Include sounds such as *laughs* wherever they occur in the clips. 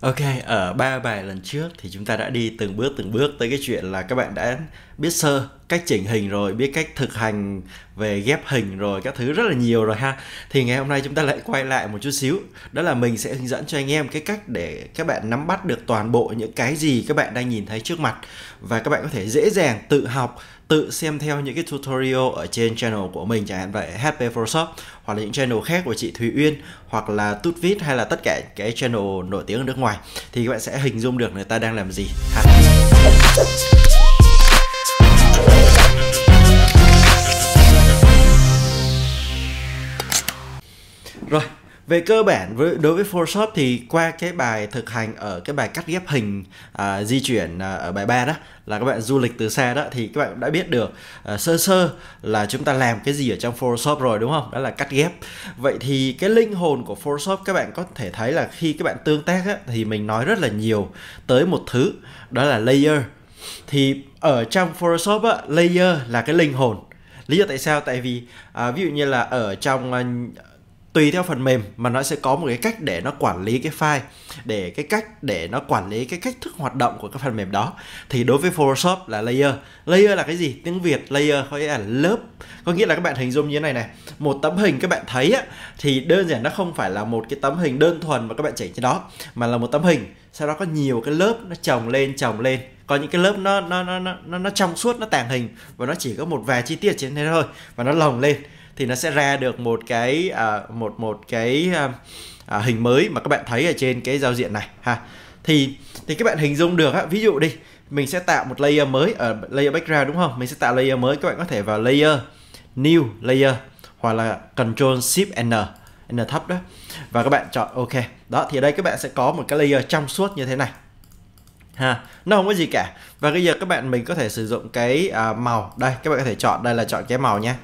Ok, ở ba bài lần trước thì chúng ta đã đi từng bước từng bước tới cái chuyện là các bạn đã biết sơ cách chỉnh hình rồi, biết cách thực hành về ghép hình rồi, các thứ rất là nhiều rồi ha. Thì ngày hôm nay chúng ta lại quay lại một chút xíu. Đó là mình sẽ hướng dẫn cho anh em cái cách để các bạn nắm bắt được toàn bộ những cái gì các bạn đang nhìn thấy trước mặt và các bạn có thể dễ dàng tự học, tự xem theo những cái tutorial ở trên channel của mình chẳng hạn vậy HP Photoshop hoặc là những channel khác của chị Thùy Uyên hoặc là Tutvit hay là tất cả cái channel nổi tiếng ở nước ngoài thì các bạn sẽ hình dung được người ta đang làm gì ha. Rồi, về cơ bản với đối với Photoshop thì qua cái bài thực hành ở cái bài cắt ghép hình à, di chuyển à, ở bài 3 đó là các bạn du lịch từ xa đó thì các bạn đã biết được à, sơ sơ là chúng ta làm cái gì ở trong Photoshop rồi đúng không? Đó là cắt ghép. Vậy thì cái linh hồn của Photoshop các bạn có thể thấy là khi các bạn tương tác á, thì mình nói rất là nhiều tới một thứ đó là layer. Thì ở trong Photoshop á, layer là cái linh hồn lý do tại sao tại vì à, ví dụ như là ở trong à, tùy theo phần mềm mà nó sẽ có một cái cách để nó quản lý cái file để cái cách để nó quản lý cái cách thức hoạt động của cái phần mềm đó thì đối với Photoshop là layer layer là cái gì tiếng Việt layer có nghĩa là lớp có nghĩa là các bạn hình dung như thế này này một tấm hình các bạn thấy á, thì đơn giản nó không phải là một cái tấm hình đơn thuần mà các bạn chỉnh trên đó mà là một tấm hình sau đó có nhiều cái lớp nó chồng lên chồng lên có những cái lớp nó nó nó nó nó trong suốt nó tàng hình và nó chỉ có một vài chi tiết trên thế thôi và nó lồng lên thì nó sẽ ra được một cái à, một một cái à, à, hình mới mà các bạn thấy ở trên cái giao diện này ha thì thì các bạn hình dung được á ví dụ đi mình sẽ tạo một layer mới ở layer background đúng không mình sẽ tạo layer mới các bạn có thể vào layer new layer hoặc là control shift n n thấp đó và các bạn chọn ok đó thì ở đây các bạn sẽ có một cái layer trong suốt như thế này ha nó không có gì cả và bây giờ các bạn mình có thể sử dụng cái à, màu đây các bạn có thể chọn đây là chọn cái màu nhé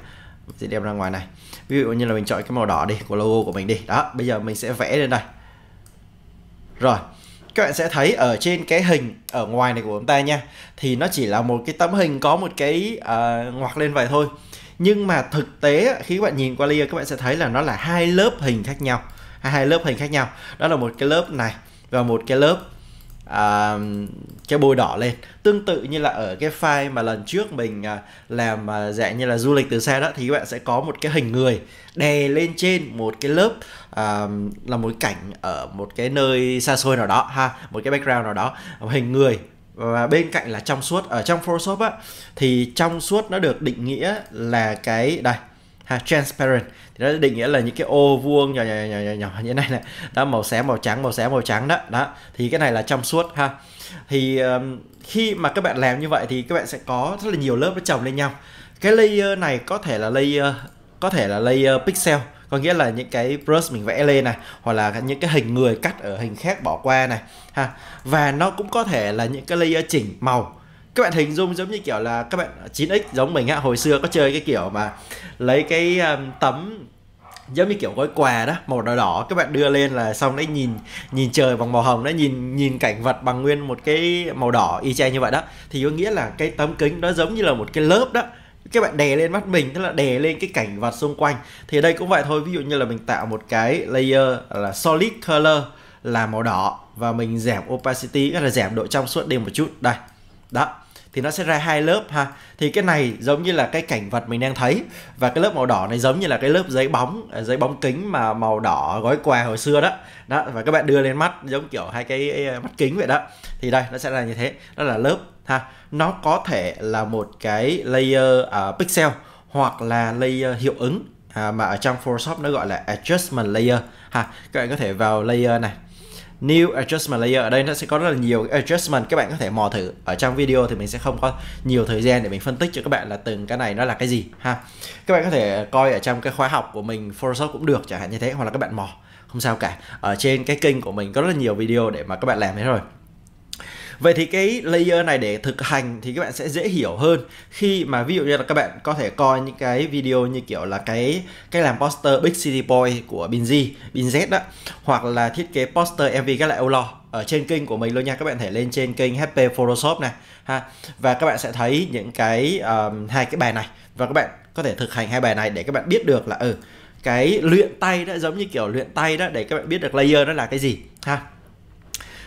sẽ đem ra ngoài này ví dụ như là mình chọn cái màu đỏ đi của logo của mình đi đó bây giờ mình sẽ vẽ lên đây rồi các bạn sẽ thấy ở trên cái hình ở ngoài này của chúng ta nha thì nó chỉ là một cái tấm hình có một cái uh, ngoặc lên vậy thôi nhưng mà thực tế khi các bạn nhìn qua layer các bạn sẽ thấy là nó là hai lớp hình khác nhau hai lớp hình khác nhau đó là một cái lớp này và một cái lớp uh, cái bôi đỏ lên tương tự như là ở cái file mà lần trước mình à, làm uh, dạng như là du lịch từ xa đó thì các bạn sẽ có một cái hình người đè lên trên một cái lớp uh, là một cảnh ở một cái nơi xa xôi nào đó ha một cái background nào đó một hình người và bên cạnh là trong suốt ở trong Photoshop á thì trong suốt nó được định nghĩa là cái đây ha transparent thì nó định nghĩa là những cái ô vuông nhỏ nhỏ nhỏ nhỏ, nhỏ như thế này này đó màu xám màu trắng màu xám màu trắng đó đó thì cái này là trong suốt ha thì um, khi mà các bạn làm như vậy thì các bạn sẽ có rất là nhiều lớp nó chồng lên nhau cái layer này có thể là layer có thể là layer pixel có nghĩa là những cái brush mình vẽ lên này hoặc là những cái hình người cắt ở hình khác bỏ qua này ha và nó cũng có thể là những cái layer chỉnh màu các bạn hình dung giống như kiểu là các bạn 9x giống mình á hồi xưa có chơi cái kiểu mà lấy cái um, tấm giống như kiểu gói quà đó màu đỏ đỏ các bạn đưa lên là xong đấy nhìn nhìn trời bằng màu hồng đấy nhìn nhìn cảnh vật bằng nguyên một cái màu đỏ y chang như vậy đó thì có nghĩa là cái tấm kính nó giống như là một cái lớp đó các bạn đè lên mắt mình tức là đè lên cái cảnh vật xung quanh thì đây cũng vậy thôi ví dụ như là mình tạo một cái layer là solid color là màu đỏ và mình giảm opacity tức là giảm độ trong suốt đi một chút đây đó thì nó sẽ ra hai lớp ha thì cái này giống như là cái cảnh vật mình đang thấy và cái lớp màu đỏ này giống như là cái lớp giấy bóng à, giấy bóng kính mà màu đỏ gói quà hồi xưa đó đó và các bạn đưa lên mắt giống kiểu hai cái à, mắt kính vậy đó thì đây nó sẽ là như thế đó là lớp ha nó có thể là một cái layer uh, pixel hoặc là layer hiệu ứng à, mà ở trong Photoshop nó gọi là adjustment layer ha các bạn có thể vào layer này new adjustment layer ở đây nó sẽ có rất là nhiều adjustment các bạn có thể mò thử ở trong video thì mình sẽ không có nhiều thời gian để mình phân tích cho các bạn là từng cái này nó là cái gì ha các bạn có thể coi ở trong cái khóa học của mình Photoshop cũng được chẳng hạn như thế hoặc là các bạn mò không sao cả ở trên cái kênh của mình có rất là nhiều video để mà các bạn làm thế rồi vậy thì cái layer này để thực hành thì các bạn sẽ dễ hiểu hơn khi mà ví dụ như là các bạn có thể coi những cái video như kiểu là cái cái làm poster Big City Boy của Binz Binz đó hoặc là thiết kế poster MV các loại Outlaw ở trên kênh của mình luôn nha các bạn thể lên trên kênh HP Photoshop này ha và các bạn sẽ thấy những cái um, hai cái bài này và các bạn có thể thực hành hai bài này để các bạn biết được là ừ cái luyện tay đó giống như kiểu luyện tay đó để các bạn biết được layer nó là cái gì ha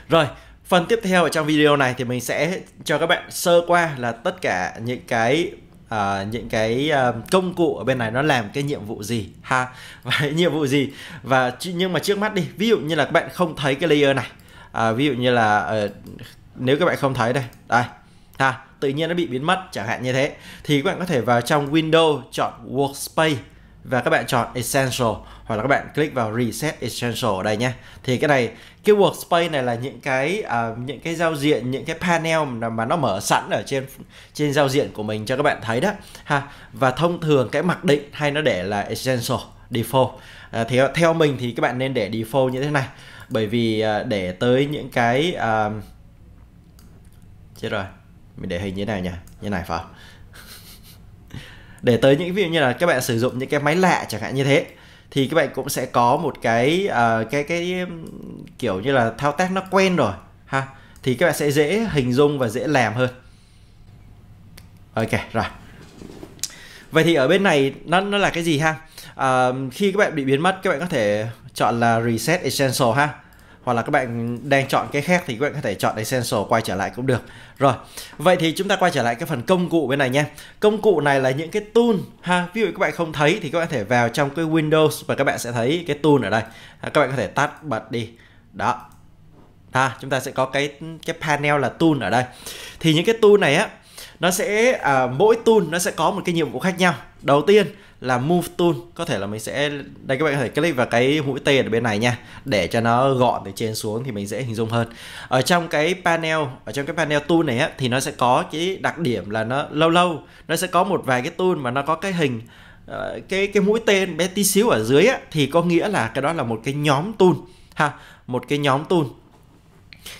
rồi Phần tiếp theo ở trong video này thì mình sẽ cho các bạn sơ qua là tất cả những cái uh, những cái uh, công cụ ở bên này nó làm cái nhiệm vụ gì ha *laughs* và nhiệm vụ gì và nhưng mà trước mắt đi ví dụ như là các bạn không thấy cái layer này à, ví dụ như là uh, nếu các bạn không thấy đây đây ha tự nhiên nó bị biến mất chẳng hạn như thế thì các bạn có thể vào trong Windows chọn Workspace và các bạn chọn Essential hoặc là các bạn click vào reset essential ở đây nhé thì cái này cái workspace này là những cái uh, những cái giao diện những cái panel mà nó mở sẵn ở trên trên giao diện của mình cho các bạn thấy đó ha và thông thường cái mặc định hay nó để là essential default à, thì theo mình thì các bạn nên để default như thế này bởi vì à, để tới những cái à, chết rồi mình để hình như thế này nhỉ như này phải không *laughs* để tới những ví dụ như là các bạn sử dụng những cái máy lạ chẳng hạn như thế thì các bạn cũng sẽ có một cái uh, cái cái kiểu như là thao tác nó quen rồi ha thì các bạn sẽ dễ hình dung và dễ làm hơn ok rồi vậy thì ở bên này nó nó là cái gì ha uh, khi các bạn bị biến mất các bạn có thể chọn là reset essential ha hoặc là các bạn đang chọn cái khác thì các bạn có thể chọn Essential quay trở lại cũng được. Rồi, vậy thì chúng ta quay trở lại cái phần công cụ bên này nha. Công cụ này là những cái tool ha. Ví dụ các bạn không thấy thì các bạn có thể vào trong cái Windows và các bạn sẽ thấy cái tool ở đây. À, các bạn có thể tắt bật đi. Đó. Ha, chúng ta sẽ có cái cái panel là tool ở đây. Thì những cái tool này á nó sẽ à, mỗi tool nó sẽ có một cái nhiệm vụ khác nhau. Đầu tiên là move tool có thể là mình sẽ đây các bạn có thể click vào cái mũi tên ở bên này nha để cho nó gọn từ trên xuống thì mình dễ hình dung hơn ở trong cái panel ở trong cái panel tool này á, thì nó sẽ có cái đặc điểm là nó lâu lâu nó sẽ có một vài cái tool mà nó có cái hình ờ, cái cái mũi tên bé tí xíu ở dưới á, thì có nghĩa là cái đó là một cái nhóm tool ha một cái nhóm tool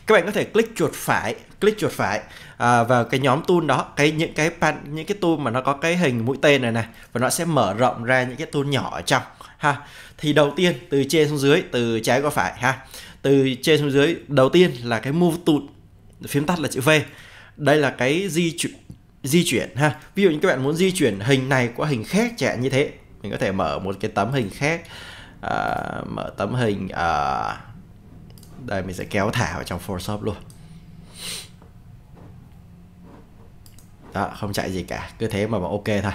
các bạn có thể click chuột phải click chuột phải à, vào cái nhóm tool đó cái những cái pan những cái tool mà nó có cái hình mũi tên này này và nó sẽ mở rộng ra những cái tool nhỏ ở trong ha thì đầu tiên từ trên xuống dưới từ trái qua phải ha từ trên xuống dưới đầu tiên là cái move tool phím tắt là chữ V đây là cái di chuyển di chuyển ha ví dụ như các bạn muốn di chuyển hình này qua hình khác chẳng như thế mình có thể mở một cái tấm hình khác à, mở tấm hình à, đây mình sẽ kéo thả vào trong Photoshop luôn đó không chạy gì cả cứ thế mà bảo ok thôi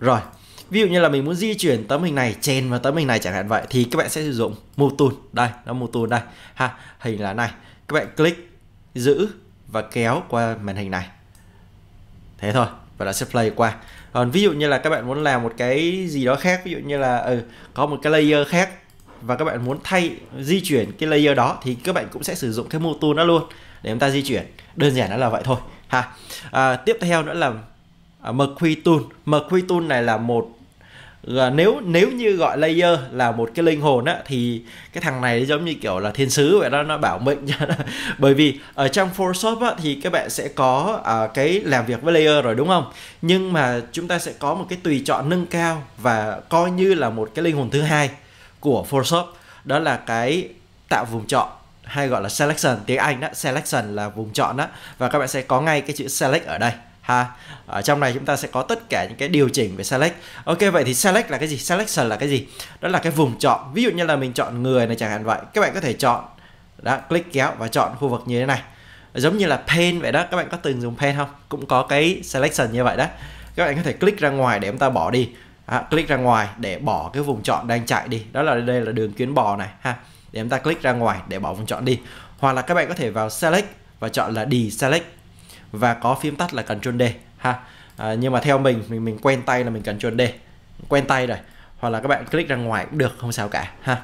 rồi ví dụ như là mình muốn di chuyển tấm hình này chèn vào tấm hình này chẳng hạn vậy thì các bạn sẽ sử dụng move tool đây nó move tool đây ha hình là này các bạn click giữ và kéo qua màn hình này thế thôi và đã sẽ play qua còn ví dụ như là các bạn muốn làm một cái gì đó khác ví dụ như là ừ, có một cái layer khác và các bạn muốn thay di chuyển cái layer đó thì các bạn cũng sẽ sử dụng cái module đó luôn để chúng ta di chuyển đơn giản đó là vậy thôi ha à, tiếp theo nữa là à, tool MQ tool này là một à, nếu nếu như gọi layer là một cái linh hồn á thì cái thằng này giống như kiểu là thiên sứ vậy đó nó bảo mệnh *laughs* bởi vì ở trong Photoshop á, thì các bạn sẽ có à, cái làm việc với layer rồi đúng không nhưng mà chúng ta sẽ có một cái tùy chọn nâng cao và coi như là một cái linh hồn thứ hai của Photoshop đó là cái tạo vùng chọn hay gọi là selection tiếng Anh đó selection là vùng chọn đó và các bạn sẽ có ngay cái chữ select ở đây ha ở trong này chúng ta sẽ có tất cả những cái điều chỉnh về select ok vậy thì select là cái gì selection là cái gì đó là cái vùng chọn ví dụ như là mình chọn người này chẳng hạn vậy các bạn có thể chọn đó click kéo và chọn khu vực như thế này giống như là pen vậy đó các bạn có từng dùng pen không cũng có cái selection như vậy đó các bạn có thể click ra ngoài để chúng ta bỏ đi à, click ra ngoài để bỏ cái vùng chọn đang chạy đi đó là đây là đường kiến bò này ha để chúng ta click ra ngoài để bỏ vùng chọn đi hoặc là các bạn có thể vào select và chọn là deselect và có phím tắt là Ctrl D ha à, nhưng mà theo mình mình mình quen tay là mình Ctrl D quen tay rồi hoặc là các bạn click ra ngoài cũng được không sao cả ha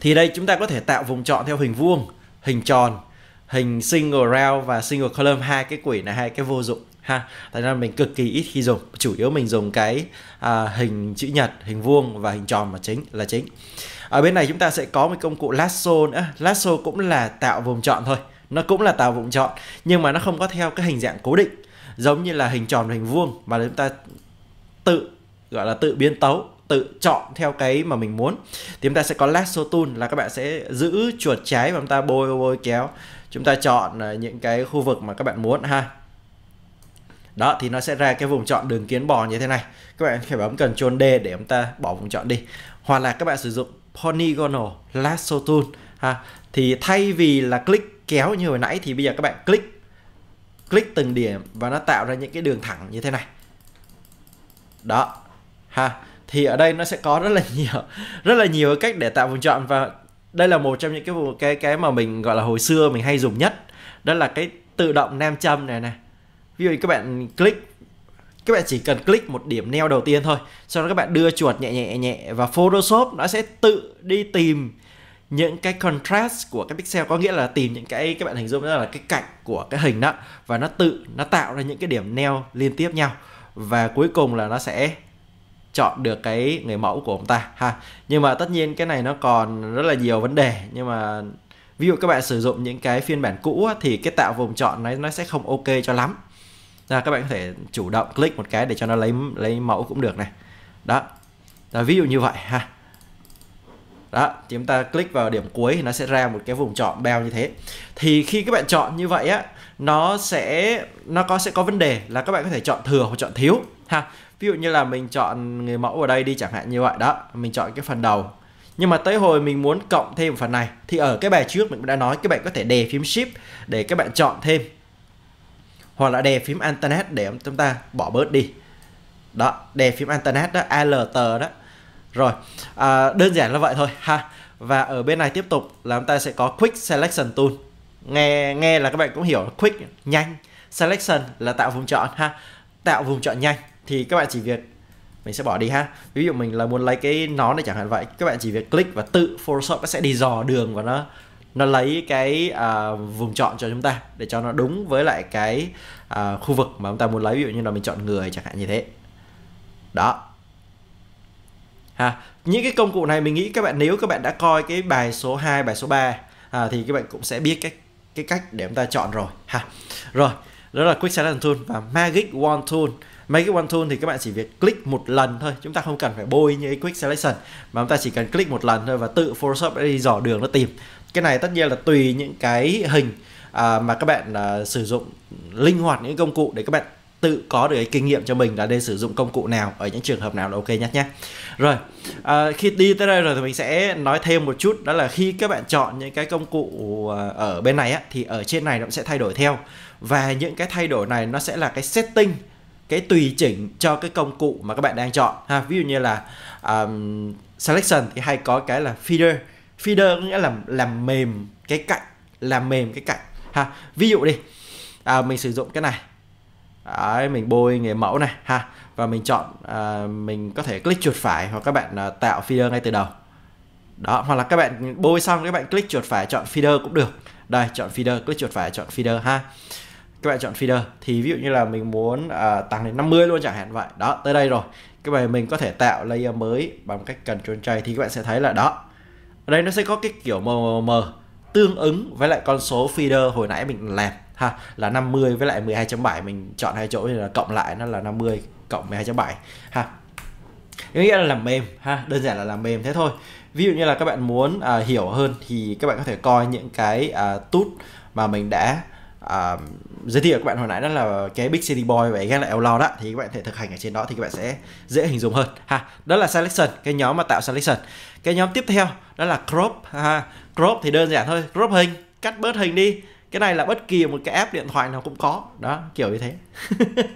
thì đây chúng ta có thể tạo vùng chọn theo hình vuông hình tròn hình single round và single column hai cái quỷ là hai cái vô dụng ha tại ra mình cực kỳ ít khi dùng chủ yếu mình dùng cái à, hình chữ nhật hình vuông và hình tròn mà chính là chính ở bên này chúng ta sẽ có một công cụ lasso nữa lasso cũng là tạo vùng chọn thôi nó cũng là tạo vùng chọn nhưng mà nó không có theo cái hình dạng cố định giống như là hình tròn hình vuông mà chúng ta tự gọi là tự biến tấu tự chọn theo cái mà mình muốn thì chúng ta sẽ có lasso tool là các bạn sẽ giữ chuột trái và chúng ta bôi bôi kéo chúng ta chọn à, những cái khu vực mà các bạn muốn ha đó thì nó sẽ ra cái vùng chọn đường kiến bò như thế này các bạn phải bấm cần chôn D để chúng ta bỏ vùng chọn đi hoặc là các bạn sử dụng Polygonal Lasso Tool ha. thì thay vì là click kéo như hồi nãy thì bây giờ các bạn click click từng điểm và nó tạo ra những cái đường thẳng như thế này đó ha thì ở đây nó sẽ có rất là *laughs* nhiều rất là nhiều cách để tạo vùng chọn và đây là một trong những cái cái cái mà mình gọi là hồi xưa mình hay dùng nhất đó là cái tự động nam châm này này ví dụ các bạn click các bạn chỉ cần click một điểm neo đầu tiên thôi sau đó các bạn đưa chuột nhẹ nhẹ nhẹ và Photoshop nó sẽ tự đi tìm những cái contrast của cái pixel có nghĩa là tìm những cái các bạn hình dung đó là cái cạnh của cái hình đó và nó tự nó tạo ra những cái điểm neo liên tiếp nhau và cuối cùng là nó sẽ chọn được cái người mẫu của ông ta ha nhưng mà tất nhiên cái này nó còn rất là nhiều vấn đề nhưng mà ví dụ các bạn sử dụng những cái phiên bản cũ thì cái tạo vùng chọn này nó sẽ không ok cho lắm à, các bạn có thể chủ động click một cái để cho nó lấy lấy mẫu cũng được này đó là ví dụ như vậy ha đó thì chúng ta click vào điểm cuối thì nó sẽ ra một cái vùng chọn bell như thế thì khi các bạn chọn như vậy á nó sẽ nó có sẽ có vấn đề là các bạn có thể chọn thừa hoặc chọn thiếu ha ví dụ như là mình chọn người mẫu ở đây đi chẳng hạn như vậy đó mình chọn cái phần đầu nhưng mà tới hồi mình muốn cộng thêm phần này thì ở cái bài trước mình đã nói các bạn có thể đè phím shift để các bạn chọn thêm hoặc là đè phím internet để chúng ta bỏ bớt đi đó đè phím internet đó alt đó rồi à, đơn giản là vậy thôi ha và ở bên này tiếp tục là chúng ta sẽ có quick selection tool nghe nghe là các bạn cũng hiểu quick nhanh selection là tạo vùng chọn ha tạo vùng chọn nhanh thì các bạn chỉ việc mình sẽ bỏ đi ha ví dụ mình là muốn lấy cái nón này chẳng hạn vậy các bạn chỉ việc click và tự photoshop nó sẽ đi dò đường và nó nó lấy cái uh, vùng chọn cho chúng ta để cho nó đúng với lại cái uh, khu vực mà chúng ta muốn lấy ví dụ như là mình chọn người chẳng hạn như thế đó ha những cái công cụ này mình nghĩ các bạn nếu các bạn đã coi cái bài số 2, bài số 3 à, thì các bạn cũng sẽ biết cái cái cách để chúng ta chọn rồi ha rồi đó là Quick Selection Tool và Magic Wand Tool Magic Wand Tool thì các bạn chỉ việc click một lần thôi chúng ta không cần phải bôi như cái Quick Selection mà chúng ta chỉ cần click một lần thôi và tự Photoshop đi dò đường nó tìm cái này tất nhiên là tùy những cái hình à, mà các bạn à, sử dụng linh hoạt những công cụ để các bạn tự có được cái kinh nghiệm cho mình là nên sử dụng công cụ nào ở những trường hợp nào là ok nhất nhé rồi à, khi đi tới đây rồi thì mình sẽ nói thêm một chút đó là khi các bạn chọn những cái công cụ à, ở bên này á, thì ở trên này nó sẽ thay đổi theo và những cái thay đổi này nó sẽ là cái setting cái tùy chỉnh cho cái công cụ mà các bạn đang chọn ha ví dụ như là um, selection thì hay có cái là feeder feeder có nghĩa là làm mềm cái cạnh làm mềm cái cạnh ha ví dụ đi à, mình sử dụng cái này Đấy, mình bôi nghề mẫu này ha và mình chọn à, mình có thể click chuột phải hoặc các bạn à, tạo feeder ngay từ đầu đó hoặc là các bạn bôi xong các bạn click chuột phải chọn feeder cũng được đây chọn feeder click chuột phải chọn feeder ha các bạn chọn feeder thì ví dụ như là mình muốn à, tăng đến 50 luôn chẳng hạn vậy đó tới đây rồi cái bài mình có thể tạo layer mới bằng cách cần Ctrl J thì các bạn sẽ thấy là đó ở đây nó sẽ có cái kiểu mờ mờ tương ứng với lại con số feeder hồi nãy mình làm ha là 50 với lại 12.7 mình chọn hai chỗ là cộng lại nó là 50 cộng 12.7 ha nghĩa là làm mềm ha đơn giản là làm mềm thế thôi ví dụ như là các bạn muốn à, hiểu hơn thì các bạn có thể coi những cái à, tút mà mình đã à, giới thiệu các bạn hồi nãy đó là cái Big City Boy và cái Gat lại Outlaw đó thì các bạn thể thực hành ở trên đó thì các bạn sẽ dễ hình dung hơn ha đó là selection cái nhóm mà tạo selection cái nhóm tiếp theo đó là crop ha à, crop thì đơn giản thôi crop hình cắt bớt hình đi cái này là bất kỳ một cái app điện thoại nào cũng có đó kiểu như thế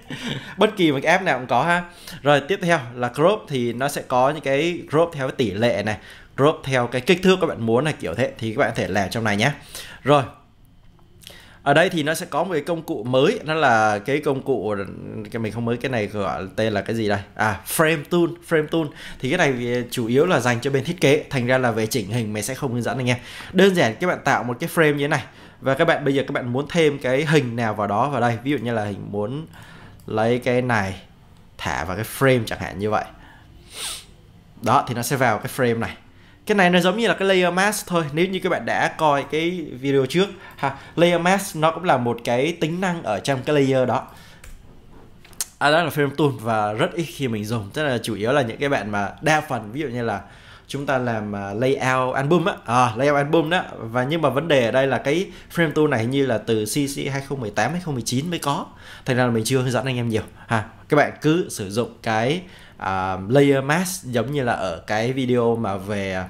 *laughs* bất kỳ một cái app nào cũng có ha rồi tiếp theo là crop thì nó sẽ có những cái crop theo cái tỷ lệ này crop theo cái kích thước các bạn muốn là kiểu thế thì các bạn có thể làm trong này nhé rồi ở đây thì nó sẽ có một cái công cụ mới nó là cái công cụ cái mình không mới cái này gọi tên là cái gì đây à frame tool frame tool thì cái này chủ yếu là dành cho bên thiết kế thành ra là về chỉnh hình mình sẽ không hướng dẫn anh em đơn giản các bạn tạo một cái frame như thế này và các bạn bây giờ các bạn muốn thêm cái hình nào vào đó vào đây ví dụ như là hình muốn lấy cái này thả vào cái frame chẳng hạn như vậy đó thì nó sẽ vào cái frame này cái này nó giống như là cái layer mask thôi nếu như các bạn đã coi cái video trước ha layer mask nó cũng là một cái tính năng ở trong cái layer đó à, đó là frame tool và rất ít khi mình dùng tức là chủ yếu là những cái bạn mà đa phần ví dụ như là chúng ta làm à, layout album á à, layout album đó và nhưng mà vấn đề ở đây là cái frame tool này như là từ CC 2018 2019 mới có thành ra là mình chưa hướng dẫn anh em nhiều ha các bạn cứ sử dụng cái uh, layer mask giống như là ở cái video mà về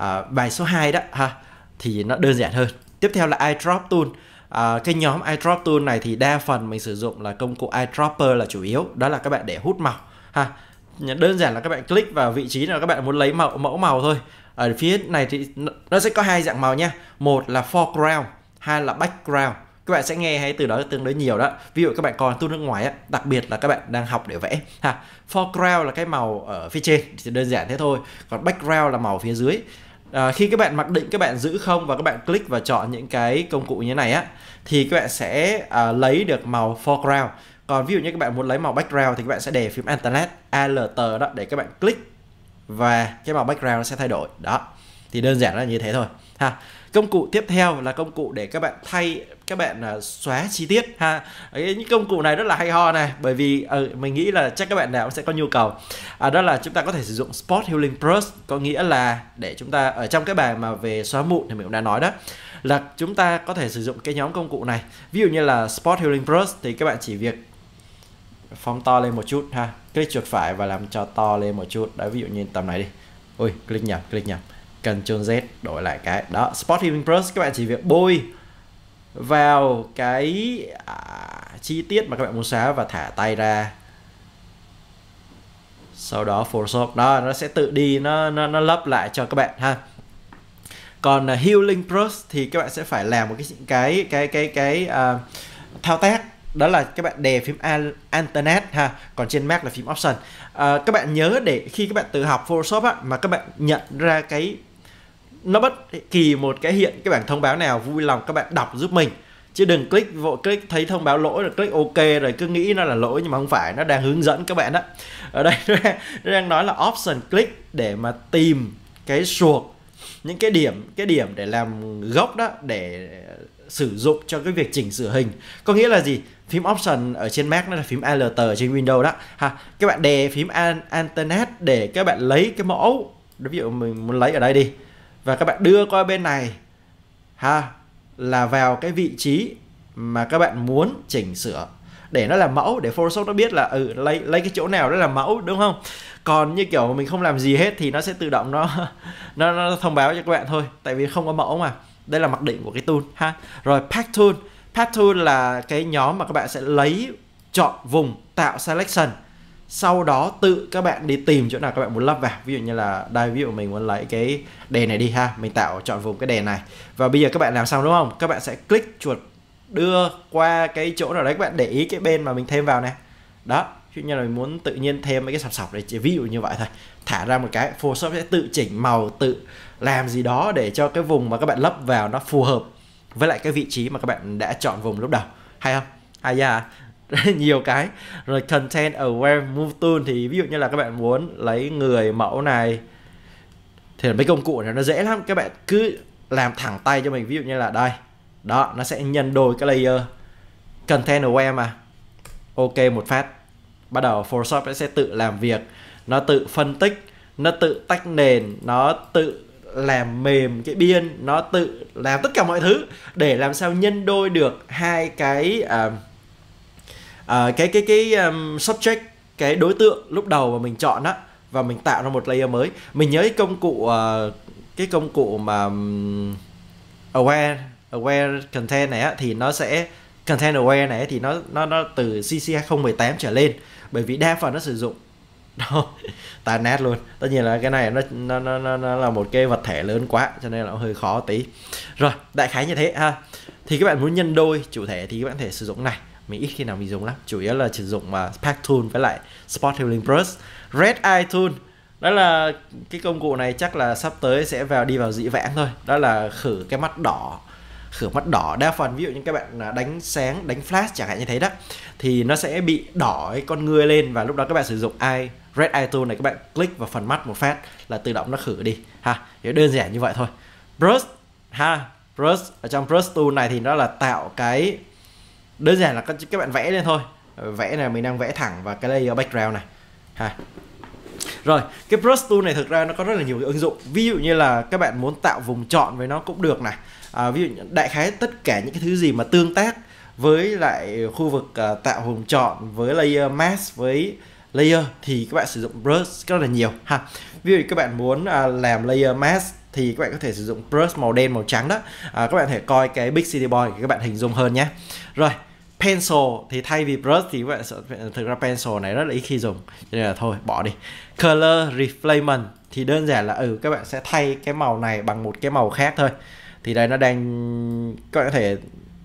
uh, bài số 2 đó ha thì nó đơn giản hơn tiếp theo là iDrop tool À, cái nhóm iDrop tool này thì đa phần mình sử dụng là công cụ iDropper là chủ yếu đó là các bạn để hút màu ha đơn giản là các bạn click vào vị trí nào các bạn muốn lấy mẫu mẫu màu thôi ở phía này thì nó sẽ có hai dạng màu nha một là foreground hai là background các bạn sẽ nghe hay từ đó tương đối nhiều đó ví dụ các bạn còn tu nước ngoài á đặc biệt là các bạn đang học để vẽ ha foreground là cái màu ở phía trên thì đơn giản thế thôi còn background là màu phía dưới à, khi các bạn mặc định các bạn giữ không và các bạn click và chọn những cái công cụ như thế này á thì các bạn sẽ à, lấy được màu foreground còn ví dụ như các bạn muốn lấy màu background thì các bạn sẽ để phím Alt ALT đó để các bạn click và cái màu background nó sẽ thay đổi đó thì đơn giản là như thế thôi ha công cụ tiếp theo là công cụ để các bạn thay các bạn à, xóa chi tiết ha những công cụ này rất là hay ho này bởi vì uh, mình nghĩ là chắc các bạn nào cũng sẽ có nhu cầu à, đó là chúng ta có thể sử dụng Spot Healing Plus có nghĩa là để chúng ta ở trong cái bài mà về xóa mụn thì mình cũng đã nói đó là chúng ta có thể sử dụng cái nhóm công cụ này ví dụ như là Spot Healing Plus thì các bạn chỉ việc phóng to lên một chút ha click chuột phải và làm cho to lên một chút đấy ví dụ như tầm này đi ui click nhầm click nhầm Ctrl Z đổi lại cái đó spot Healing Plus các bạn chỉ việc bôi vào cái à, chi tiết mà các bạn muốn xóa và thả tay ra sau đó Photoshop đó nó sẽ tự đi nó nó nó lấp lại cho các bạn ha còn uh, Healing Plus thì các bạn sẽ phải làm một cái cái cái cái cái uh, thao tác đó là các bạn đè phím alternate ha còn trên Mac là phím option à, các bạn nhớ để khi các bạn tự học Photoshop á, mà các bạn nhận ra cái nó bất kỳ một cái hiện cái bảng thông báo nào vui lòng các bạn đọc giúp mình chứ đừng click vội click thấy thông báo lỗi rồi click ok rồi cứ nghĩ nó là lỗi nhưng mà không phải nó đang hướng dẫn các bạn đó ở đây *laughs* nó đang, nói là option click để mà tìm cái suộc những cái điểm cái điểm để làm gốc đó để sử dụng cho cái việc chỉnh sửa hình có nghĩa là gì phím option ở trên Mac nó là phím Alt ở trên Windows đó ha các bạn đè phím Alt để các bạn lấy cái mẫu ví dụ mình muốn lấy ở đây đi và các bạn đưa qua bên này ha là vào cái vị trí mà các bạn muốn chỉnh sửa để nó là mẫu để Photoshop nó biết là ừ lấy lấy cái chỗ nào đó là mẫu đúng không còn như kiểu mình không làm gì hết thì nó sẽ tự động nó *laughs* nó, nó thông báo cho các bạn thôi tại vì không có mẫu mà đây là mặc định của cái tool ha rồi pack tool pack tool là cái nhóm mà các bạn sẽ lấy chọn vùng tạo selection sau đó tự các bạn đi tìm chỗ nào các bạn muốn lắp vào ví dụ như là đây ví dụ mình muốn lấy cái đèn này đi ha mình tạo chọn vùng cái đèn này và bây giờ các bạn làm xong đúng không các bạn sẽ click chuột đưa qua cái chỗ nào đấy các bạn để ý cái bên mà mình thêm vào này đó ví dụ như là mình muốn tự nhiên thêm mấy cái sọc sọc này chỉ ví dụ như vậy thôi thả ra một cái Photoshop sẽ tự chỉnh màu tự làm gì đó để cho cái vùng mà các bạn lắp vào nó phù hợp với lại cái vị trí mà các bạn đã chọn vùng lúc đầu hay không hay à, *laughs* nhiều cái rồi content aware move tool thì ví dụ như là các bạn muốn lấy người mẫu này thì mấy công cụ này nó dễ lắm các bạn cứ làm thẳng tay cho mình ví dụ như là đây đó nó sẽ nhân đôi cái layer content aware mà ok một phát bắt đầu Photoshop sẽ tự làm việc nó tự phân tích nó tự tách nền nó tự làm mềm cái biên nó tự làm tất cả mọi thứ để làm sao nhân đôi được hai cái uh, à, cái cái cái um, subject cái đối tượng lúc đầu mà mình chọn á và mình tạo ra một layer mới mình nhớ cái công cụ uh, cái công cụ mà um, aware aware content này á thì nó sẽ content aware này thì nó nó nó từ CC 2018 trở lên bởi vì đa phần nó sử dụng *laughs* đó tà nét luôn tất nhiên là cái này nó nó nó nó là một cái vật thể lớn quá cho nên là hơi khó tí rồi đại khái như thế ha thì các bạn muốn nhân đôi chủ thể thì các bạn có thể sử dụng này mình ít khi nào mình dùng lắm chủ yếu là sử dụng mà pack tool với lại spot healing brush, red eye tool đó là cái công cụ này chắc là sắp tới sẽ vào đi vào dĩ vãng thôi đó là khử cái mắt đỏ khử mắt đỏ đa phần ví dụ như các bạn à, đánh sáng đánh flash chẳng hạn như thế đó thì nó sẽ bị đỏ cái con ngươi lên và lúc đó các bạn sử dụng ai red eye tool này các bạn click vào phần mắt một phát là tự động nó khử đi ha thì đơn giản như vậy thôi brush ha brush ở trong brush tool này thì nó là tạo cái đơn giản là các các bạn vẽ lên thôi vẽ này mình đang vẽ thẳng và cái layer background này ha rồi cái brush tool này thực ra nó có rất là nhiều cái ứng dụng ví dụ như là các bạn muốn tạo vùng chọn với nó cũng được này à, ví dụ đại khái tất cả những cái thứ gì mà tương tác với lại khu vực à, tạo vùng chọn với layer mask với layer thì các bạn sử dụng brush rất là nhiều ha ví dụ các bạn muốn à, làm layer mask thì các bạn có thể sử dụng brush màu đen màu trắng đó à, các bạn thể coi cái big city boy để các bạn hình dung hơn nhé rồi pencil thì thay vì brush thì các bạn thực ra pencil này rất là ít khi dùng cho nên là thôi bỏ đi color Refinement thì đơn giản là ừ các bạn sẽ thay cái màu này bằng một cái màu khác thôi thì đây nó đang các bạn có thể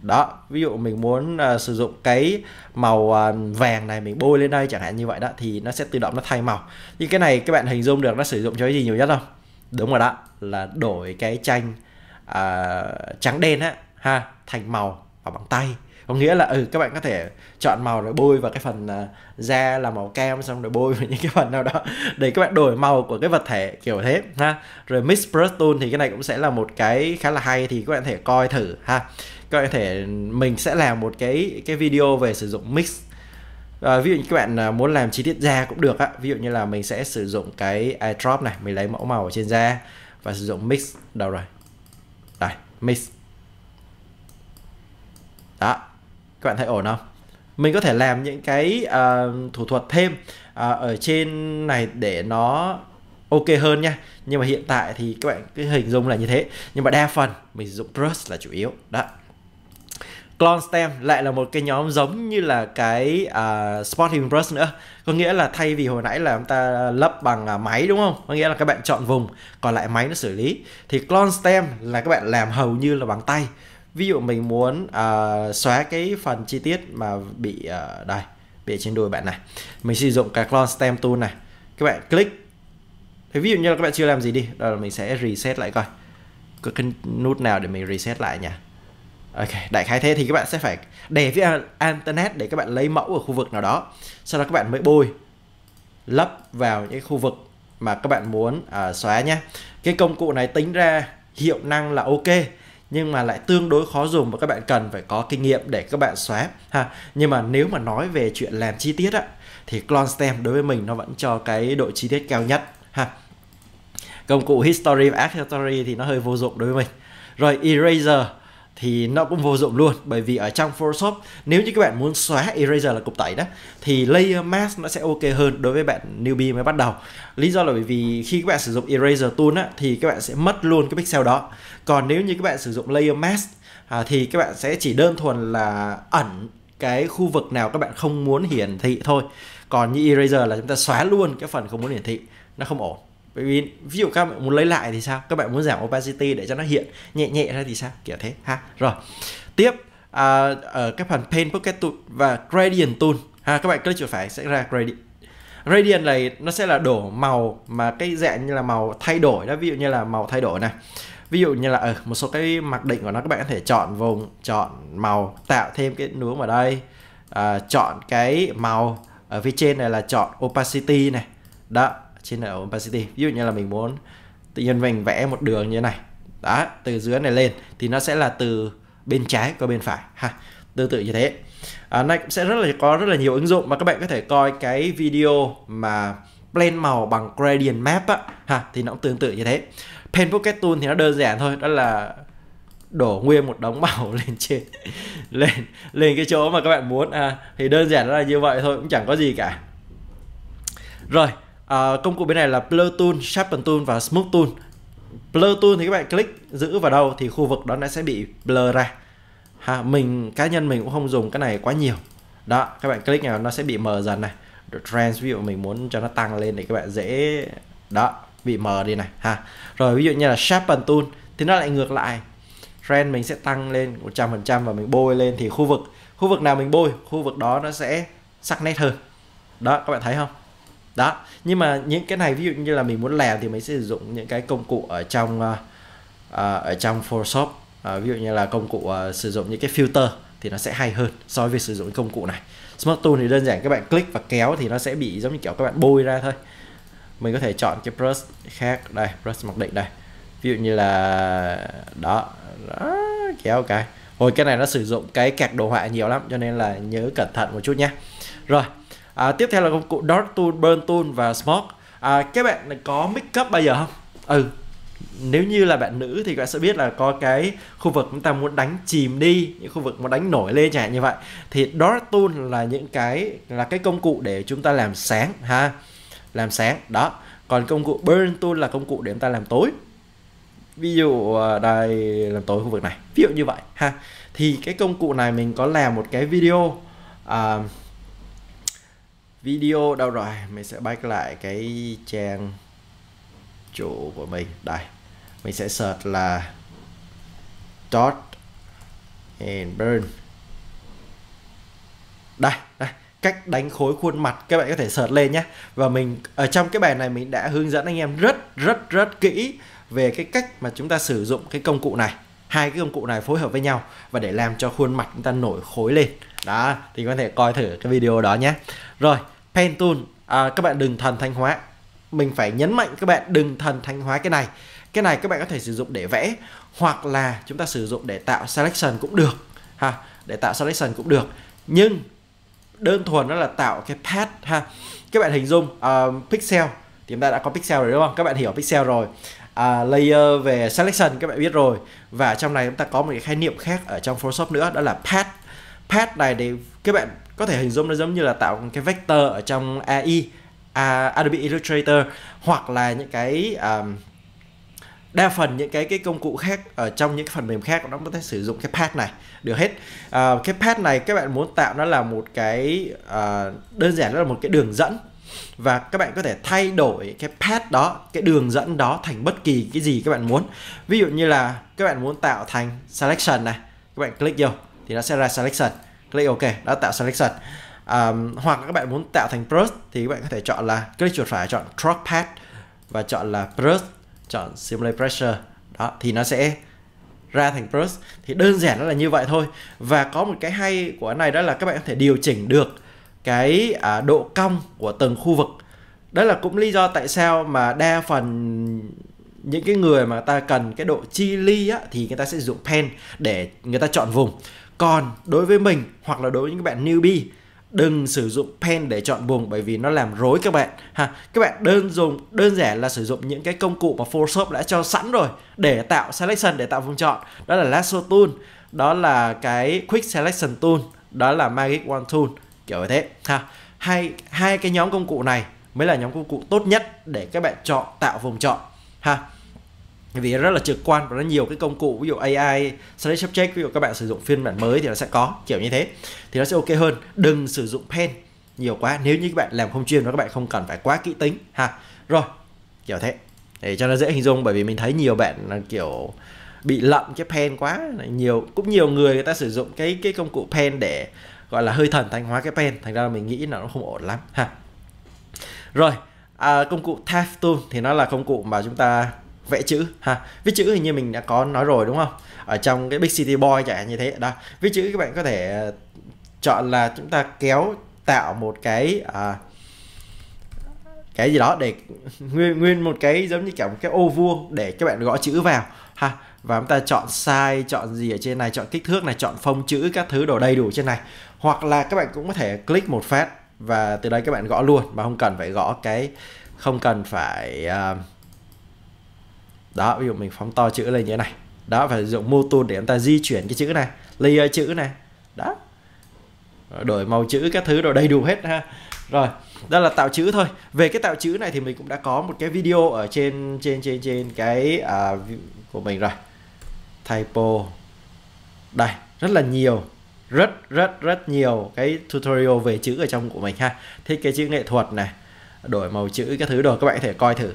đó ví dụ mình muốn uh, sử dụng cái màu uh, vàng này mình bôi lên đây chẳng hạn như vậy đó thì nó sẽ tự động nó thay màu như cái này các bạn hình dung được nó sử dụng cho cái gì nhiều nhất không đúng rồi đó là đổi cái tranh uh, ờ, trắng đen á ha thành màu và bằng tay có nghĩa là ừ các bạn có thể chọn màu rồi bôi vào cái phần uh, da là màu kem xong rồi bôi vào những cái phần nào đó *laughs* để các bạn đổi màu của cái vật thể kiểu thế ha rồi mix brush tool thì cái này cũng sẽ là một cái khá là hay thì các bạn thể coi thử ha các bạn thể mình sẽ làm một cái cái video về sử dụng mix À, ví dụ như các bạn à, muốn làm chi tiết da cũng được á ví dụ như là mình sẽ sử dụng cái eyedrop này mình lấy mẫu màu ở trên da và sử dụng mix đâu rồi đây mix đó các bạn thấy ổn không mình có thể làm những cái uh, thủ thuật thêm uh, ở trên này để nó ok hơn nha nhưng mà hiện tại thì các bạn cứ hình dung là như thế nhưng mà đa phần mình dùng brush là chủ yếu đó clone stem lại là một cái nhóm giống như là cái uh, ờ, spotting brush nữa có nghĩa là thay vì hồi nãy là chúng ta lấp bằng máy đúng không có nghĩa là các bạn chọn vùng còn lại máy nó xử lý thì clone stem là các bạn làm hầu như là bằng tay ví dụ mình muốn uh, xóa cái phần chi tiết mà bị uh, đây bị trên đùi bạn này mình sử dụng cái clone stem tool này các bạn click thì ví dụ như là các bạn chưa làm gì đi rồi mình sẽ reset lại coi có cái nút nào để mình reset lại nhỉ Ok, đại khái thế thì các bạn sẽ phải để với internet để các bạn lấy mẫu ở khu vực nào đó. Sau đó các bạn mới bôi lấp vào những khu vực mà các bạn muốn uh, xóa nhé. Cái công cụ này tính ra hiệu năng là ok nhưng mà lại tương đối khó dùng và các bạn cần phải có kinh nghiệm để các bạn xóa ha nhưng mà nếu mà nói về chuyện làm chi tiết á thì clone stem đối với mình nó vẫn cho cái độ chi tiết cao nhất ha công cụ history và add history thì nó hơi vô dụng đối với mình rồi eraser thì nó cũng vô dụng luôn bởi vì ở trong Photoshop nếu như các bạn muốn xóa eraser là cục tẩy đó thì layer mask nó sẽ ok hơn đối với bạn newbie mới bắt đầu lý do là bởi vì khi các bạn sử dụng eraser tool á, thì các bạn sẽ mất luôn cái pixel đó còn nếu như các bạn sử dụng layer mask à, thì các bạn sẽ chỉ đơn thuần là ẩn cái khu vực nào các bạn không muốn hiển thị thôi còn như eraser là chúng ta xóa luôn cái phần không muốn hiển thị nó không ổn bởi vì ví dụ các bạn muốn lấy lại thì sao các bạn muốn giảm opacity để cho nó hiện nhẹ nhẹ ra thì sao kiểu thế ha rồi tiếp à, ở cái phần Paint Pocket Tool và Gradient Tool ha các bạn click chuột phải sẽ ra Gradient Gradient này nó sẽ là đổ màu mà cái dạng như là màu thay đổi đó ví dụ như là màu thay đổi này ví dụ như là ở ờ, ừ, một số cái mặc định của nó các bạn có thể chọn vùng chọn màu tạo thêm cái nướng vào đây à, chọn cái màu ở phía trên này là chọn opacity này đó trên ở opacity ví dụ như là mình muốn tự nhiên mình vẽ một đường như này đó từ dưới này lên thì nó sẽ là từ bên trái qua bên phải ha tương tự như thế à, nó sẽ rất là có rất là nhiều ứng dụng mà các bạn có thể coi cái video mà blend màu bằng gradient map á ha thì nó cũng tương tự như thế pen pocket tool thì nó đơn giản thôi đó là đổ nguyên một đống *laughs* màu lên trên lên lên cái chỗ mà các bạn muốn à, thì đơn giản là như vậy thôi cũng chẳng có gì cả rồi à, công cụ bên này là blur tool sharpen tool và smooth tool blur tool thì các bạn click giữ vào đâu thì khu vực đó nó sẽ bị blur ra ha, mình cá nhân mình cũng không dùng cái này quá nhiều đó các bạn click này nó sẽ bị mờ dần này trend ví dụ mình muốn cho nó tăng lên để các bạn dễ đó bị mờ đi này ha rồi ví dụ như là sharpen tool thì nó lại ngược lại trend mình sẽ tăng lên 100% và mình bôi lên thì khu vực khu vực nào mình bôi khu vực đó nó sẽ sắc nét hơn đó các bạn thấy không đó nhưng mà những cái này ví dụ như là mình muốn làm thì mình sẽ sử dụng những cái công cụ ở trong uh, ở trong Photoshop uh, ví dụ như là công cụ uh, sử dụng những cái filter thì nó sẽ hay hơn so với việc sử dụng công cụ này Smart Tool thì đơn giản các bạn click và kéo thì nó sẽ bị giống như kiểu các bạn bôi ra thôi mình có thể chọn cái brush khác đây brush mặc định đây ví dụ như là đó, đó kéo cái okay. hồi cái này nó sử dụng cái kẹt đồ họa nhiều lắm cho nên là nhớ cẩn thận một chút nhé rồi à, tiếp theo là công cụ dart tool burn tool và smoke à, các bạn có make up bao giờ không ừ nếu như là bạn nữ thì các bạn sẽ biết là có cái khu vực chúng ta muốn đánh chìm đi những khu vực muốn đánh nổi lên chẳng hạn như vậy thì dart tool là những cái là cái công cụ để chúng ta làm sáng ha làm sáng đó còn công cụ burn tool là công cụ để chúng ta làm tối ví dụ à, đây làm tối khu vực này ví dụ như vậy ha thì cái công cụ này mình có làm một cái video uh, video đâu rồi mình sẽ back lại cái trang chủ của mình đây mình sẽ search là dot and burn đây đây cách đánh khối khuôn mặt các bạn có thể search lên nhé và mình ở trong cái bài này mình đã hướng dẫn anh em rất rất rất kỹ về cái cách mà chúng ta sử dụng cái công cụ này hai cái công cụ này phối hợp với nhau và để làm cho khuôn mặt chúng ta nổi khối lên đó thì có thể coi thử cái video đó nhé rồi Pantone à, các bạn đừng thần thanh hóa mình phải nhấn mạnh các bạn đừng thần thanh hóa cái này cái này các bạn có thể sử dụng để vẽ hoặc là chúng ta sử dụng để tạo selection cũng được ha để tạo selection cũng được nhưng đơn thuần nó là tạo cái path ha các bạn hình dung uh, pixel thì chúng ta đã có pixel rồi đúng không các bạn hiểu pixel rồi uh, layer về selection các bạn biết rồi và trong này chúng ta có một cái khái niệm khác ở trong Photoshop nữa đó là path path này thì các bạn có thể hình dung nó giống như là tạo cái vector ở trong AI à, Adobe Illustrator hoặc là những cái um, đa phần những cái cái công cụ khác ở trong những cái phần mềm khác nó có thể sử dụng cái path này được hết à, cái path này các bạn muốn tạo nó là một cái à, đơn giản nó là một cái đường dẫn và các bạn có thể thay đổi cái path đó cái đường dẫn đó thành bất kỳ cái gì các bạn muốn ví dụ như là các bạn muốn tạo thành selection này các bạn click vô thì nó sẽ ra selection click ok đã tạo selection um, hoặc các bạn muốn tạo thành brush thì các bạn có thể chọn là click chuột phải chọn drop path và chọn là brush chọn simulate pressure đó thì nó sẽ ra thành brush thì đơn giản nó là như vậy thôi và có một cái hay của cái này đó là các bạn có thể điều chỉnh được cái à, độ cong của từng khu vực đó là cũng lý do tại sao mà đa phần những cái người mà ta cần cái độ chi ly á, thì người ta sẽ dùng pen để người ta chọn vùng còn đối với mình hoặc là đối với những bạn newbie đừng sử dụng pen để chọn vùng bởi vì nó làm rối các bạn ha các bạn đơn dùng đơn giản là sử dụng những cái công cụ mà Photoshop đã cho sẵn rồi để tạo selection để tạo vùng chọn đó là lasso tool đó là cái quick selection tool đó là magic one tool kiểu như thế ha hai hai cái nhóm công cụ này mới là nhóm công cụ tốt nhất để các bạn chọn tạo vùng chọn ha vì rất là trực quan và nó nhiều cái công cụ ví dụ AI Slash Subject ví dụ các bạn sử dụng phiên bản mới thì nó sẽ có kiểu như thế thì nó sẽ ok hơn đừng sử dụng pen nhiều quá nếu như các bạn làm không chuyên và các bạn không cần phải quá kỹ tính ha rồi kiểu thế để cho nó dễ hình dung bởi vì mình thấy nhiều bạn kiểu bị lậm cái pen quá nhiều cũng nhiều người người ta sử dụng cái cái công cụ pen để gọi là hơi thần thanh hóa cái pen thành ra là mình nghĩ là nó không ổn lắm ha rồi à, công cụ Taft Tool thì nó là công cụ mà chúng ta vẽ chữ ha viết chữ hình như mình đã có nói rồi đúng không ở trong cái big city boy chạy như thế đó viết chữ các bạn có thể ờ, chọn là chúng ta kéo tạo một cái à, cái gì đó để *laughs* nguyên nguyên một cái giống như kiểu một cái ô vuông để các bạn gõ chữ vào ha và chúng ta chọn size chọn gì ở trên này chọn kích thước này chọn phông chữ các thứ đồ đầy đủ trên này hoặc là các bạn cũng có thể click một phát và từ đây các bạn gõ luôn mà không cần phải gõ cái không cần phải uh, đó ví dụ mình phóng to chữ lên như thế này đó phải dùng mô tool để chúng ta di chuyển cái chữ này layer chữ này đó đổi màu chữ các thứ rồi đầy đủ hết ha rồi đó là tạo chữ thôi về cái tạo chữ này thì mình cũng đã có một cái video ở trên trên trên trên cái à, của mình rồi typo đây rất là nhiều rất rất rất nhiều cái tutorial về chữ ở trong của mình ha thiết cái chữ nghệ thuật này đổi màu chữ các thứ rồi các bạn có thể coi thử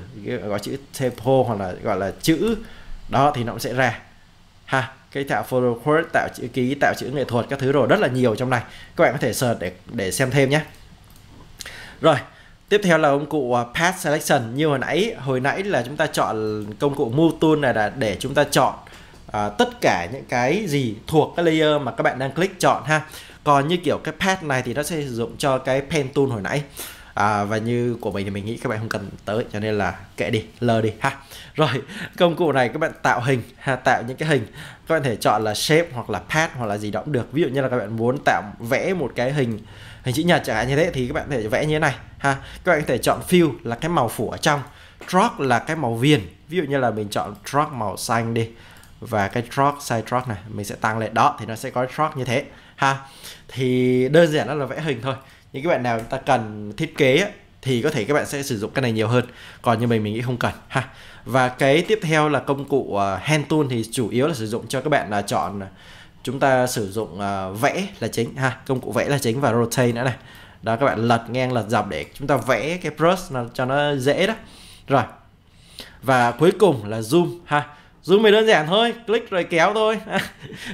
gọi chữ tempo hoặc là gọi là chữ đó thì nó cũng sẽ ra ha cái tạo photo quote tạo chữ ký tạo chữ nghệ thuật các thứ rồi rất là nhiều trong này các bạn có thể search để để xem thêm nhé rồi tiếp theo là công cụ à, path selection như hồi nãy hồi nãy là chúng ta chọn công cụ move tool này là để chúng ta chọn à, tất cả những cái gì thuộc cái layer mà các bạn đang click chọn ha còn như kiểu cái path này thì nó sẽ sử dụng cho cái pen tool hồi nãy à, và như của mình thì mình nghĩ các bạn không cần tới cho nên là kệ đi lờ đi ha rồi công cụ này các bạn tạo hình ha, tạo những cái hình các bạn thể chọn là shape hoặc là path hoặc là gì đó cũng được ví dụ như là các bạn muốn tạo vẽ một cái hình hình chữ nhật chẳng hạn như thế thì các bạn có thể vẽ như thế này ha các bạn có thể chọn fill là cái màu phủ ở trong drop là cái màu viền ví dụ như là mình chọn drop màu xanh đi và cái drop size drop này mình sẽ tăng lên đó thì nó sẽ có drop như thế ha thì đơn giản đó là vẽ hình thôi những các bạn nào ta cần thiết kế thì có thể các bạn sẽ sử dụng cái này nhiều hơn còn như mình mình nghĩ không cần ha và cái tiếp theo là công cụ à, hand tool thì chủ yếu là sử dụng cho các bạn là chọn à, chúng ta sử dụng à, vẽ là chính ha công cụ vẽ là chính và rotate nữa này đó các bạn lật ngang lật dọc để chúng ta vẽ cái brush nó, cho nó dễ đó rồi và cuối cùng là zoom ha zoom thì đơn giản thôi click rồi kéo thôi *laughs*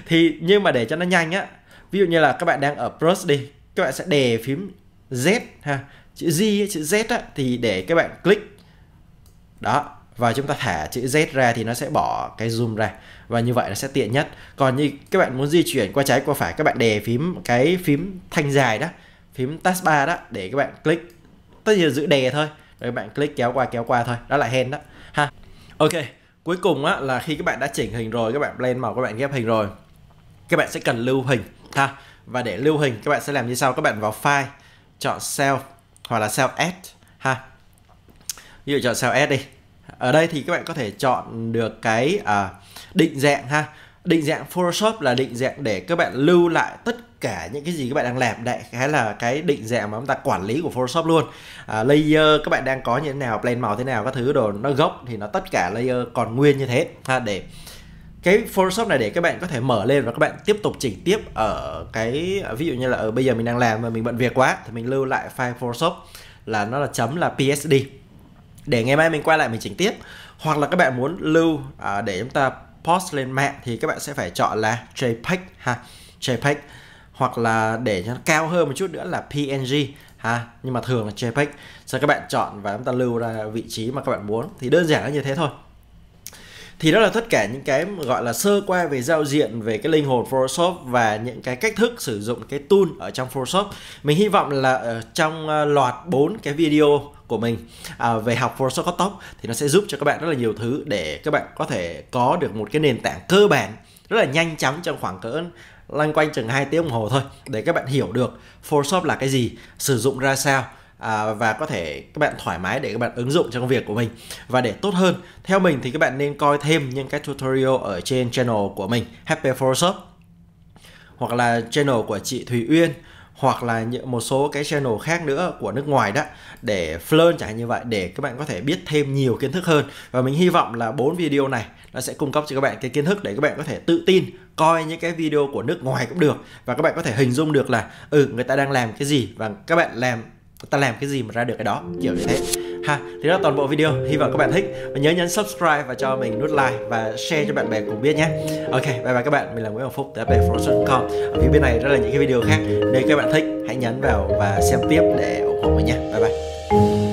thì nhưng mà để cho nó nhanh á ví dụ như là các bạn đang ở plus đi các bạn sẽ đè phím z ha chữ z chữ z á, thì để các bạn click đó và chúng ta thả chữ Z ra thì nó sẽ bỏ cái zoom ra và như vậy nó sẽ tiện nhất còn như các bạn muốn di chuyển qua trái qua phải các bạn đè phím cái phím thanh dài đó phím taskbar đó để các bạn click tất nhiên giữ đè thôi rồi các bạn click kéo qua kéo qua thôi đó là hand đó ha ok cuối cùng á là khi các bạn đã chỉnh hình rồi các bạn blend màu các bạn ghép hình rồi các bạn sẽ cần lưu hình ha và để lưu hình các bạn sẽ làm như sau các bạn vào file chọn self hoặc là self add ha ví dụ chọn self add đi ở đây thì các bạn có thể chọn được cái à, định dạng ha định dạng Photoshop là định dạng để các bạn lưu lại tất cả những cái gì các bạn đang làm đại khái là cái định dạng mà chúng ta quản lý của Photoshop luôn à, layer các bạn đang có như thế nào blend màu thế nào các thứ đồ nó gốc thì nó tất cả layer còn nguyên như thế ha để cái Photoshop này để các bạn có thể mở lên và các bạn tiếp tục chỉnh tiếp ở cái ví dụ như là ở bây giờ mình đang làm và mình bận việc quá thì mình lưu lại file Photoshop là nó là chấm là PSD để ngày mai mình quay lại mình chỉnh tiếp hoặc là các bạn muốn lưu à, để chúng ta post lên mạng thì các bạn sẽ phải chọn là JPEG ha JPEG hoặc là để cho nó cao hơn một chút nữa là PNG ha nhưng mà thường là JPEG sau các bạn chọn và chúng ta lưu ra vị trí mà các bạn muốn thì đơn giản là như thế thôi thì đó là tất cả những cái gọi là sơ qua về giao diện về cái linh hồn Photoshop và những cái cách thức sử dụng cái tool ở trong Photoshop mình hy vọng là ờ, trong ờ, loạt 4 cái video của mình à, về học Photoshop cắt tóc thì nó sẽ giúp cho các bạn rất là nhiều thứ để các bạn có thể có được một cái nền tảng cơ bản rất là nhanh chóng trong khoảng cỡ loanh quanh chừng 2 tiếng đồng hồ thôi để các bạn hiểu được Photoshop là cái gì, sử dụng ra sao à, và có thể các bạn thoải mái để các bạn ứng dụng trong công việc của mình và để tốt hơn theo mình thì các bạn nên coi thêm những cái tutorial ở trên channel của mình Happy Photoshop hoặc là channel của chị Thùy Uyên hoặc là một số cái channel khác nữa của nước ngoài đó để Flern chẳng hạn như vậy để các bạn có thể biết thêm nhiều kiến thức hơn và mình hy vọng là bốn video này nó sẽ cung cấp cho các bạn cái kiến thức để các bạn có thể tự tin coi những cái video của nước ngoài cũng được và các bạn có thể hình dung được là ừ người ta đang làm cái gì và các bạn làm ta làm cái gì mà ra được cái đó kiểu như thế ha thế đó toàn bộ video hy vọng các bạn thích và nhớ nhấn subscribe và cho mình nút like và share cho bạn bè cùng biết nhé ok bye bye các bạn mình là nguyễn hoàng phúc từ fbfrost.com ở phía bên này rất là những cái video khác nếu các bạn thích hãy nhấn vào và xem tiếp để ủng hộ mình nhé bye bye